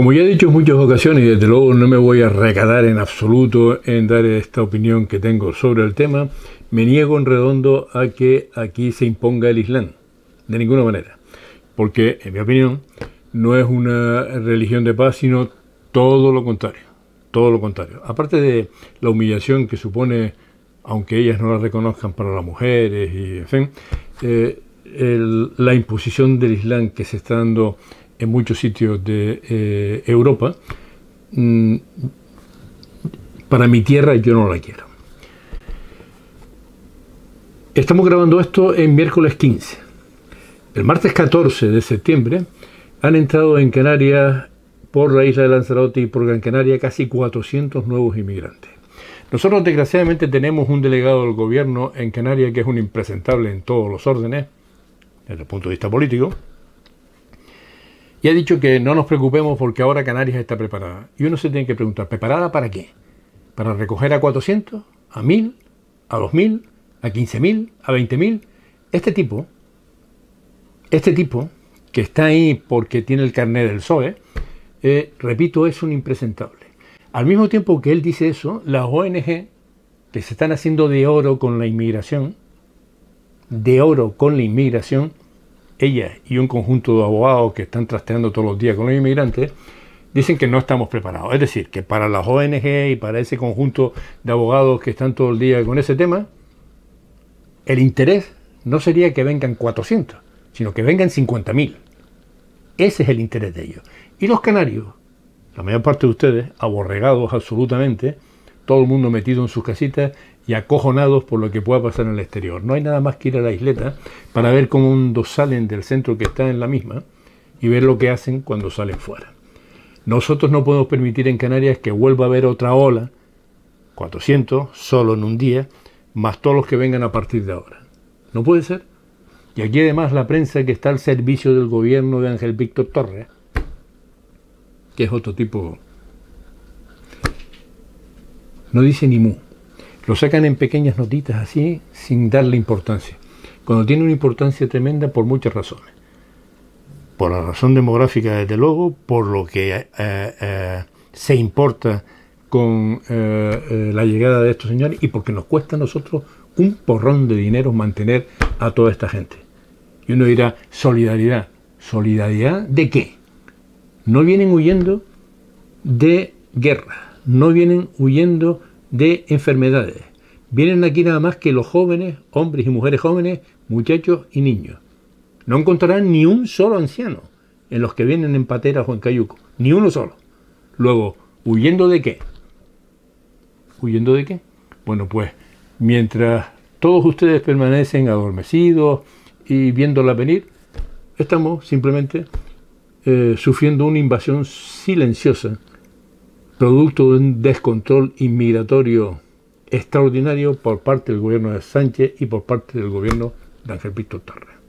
Como ya he dicho en muchas ocasiones, y desde luego no me voy a recadar en absoluto en dar esta opinión que tengo sobre el tema, me niego en redondo a que aquí se imponga el Islam, de ninguna manera, porque en mi opinión no es una religión de paz, sino todo lo contrario, todo lo contrario. Aparte de la humillación que supone, aunque ellas no la reconozcan para las mujeres y en fin, eh, la imposición del Islam que se está dando en muchos sitios de eh, Europa, mm, para mi tierra yo no la quiero. Estamos grabando esto en miércoles 15. El martes 14 de septiembre han entrado en Canarias por la isla de Lanzarote y por Gran Canaria casi 400 nuevos inmigrantes. Nosotros desgraciadamente tenemos un delegado del gobierno en Canarias que es un impresentable en todos los órdenes, desde el punto de vista político, y ha dicho que no nos preocupemos porque ahora Canarias está preparada. Y uno se tiene que preguntar, ¿preparada para qué? ¿Para recoger a 400? ¿A 1000? ¿A 2000? ¿A 15.000? ¿A 20.000? Este tipo, este tipo, que está ahí porque tiene el carnet del PSOE, eh, repito, es un impresentable. Al mismo tiempo que él dice eso, las ONG, que se están haciendo de oro con la inmigración, de oro con la inmigración, ella y un conjunto de abogados que están trasteando todos los días con los inmigrantes, dicen que no estamos preparados. Es decir, que para las ONG y para ese conjunto de abogados que están todo el día con ese tema, el interés no sería que vengan 400, sino que vengan 50.000. Ese es el interés de ellos. Y los canarios, la mayor parte de ustedes, aborregados absolutamente, todo el mundo metido en sus casitas y acojonados por lo que pueda pasar en el exterior. No hay nada más que ir a la isleta para ver cómo dos salen del centro que está en la misma y ver lo que hacen cuando salen fuera. Nosotros no podemos permitir en Canarias que vuelva a haber otra ola, 400, solo en un día, más todos los que vengan a partir de ahora. No puede ser. Y aquí además la prensa que está al servicio del gobierno de Ángel Víctor Torres, que es otro tipo no dice ni mu. Lo sacan en pequeñas notitas así, sin darle importancia. Cuando tiene una importancia tremenda por muchas razones. Por la razón demográfica, desde luego, por lo que eh, eh, se importa con eh, la llegada de estos señores y porque nos cuesta a nosotros un porrón de dinero mantener a toda esta gente. Y uno dirá, solidaridad. ¿Solidaridad de qué? No vienen huyendo de guerra no vienen huyendo de enfermedades. Vienen aquí nada más que los jóvenes, hombres y mujeres jóvenes, muchachos y niños. No encontrarán ni un solo anciano en los que vienen en pateras o en cayuco. Ni uno solo. Luego, ¿huyendo de qué? ¿Huyendo de qué? Bueno, pues mientras todos ustedes permanecen adormecidos y viéndola venir, estamos simplemente eh, sufriendo una invasión silenciosa producto de un descontrol inmigratorio extraordinario por parte del gobierno de Sánchez y por parte del gobierno de Ángel Víctor Torres.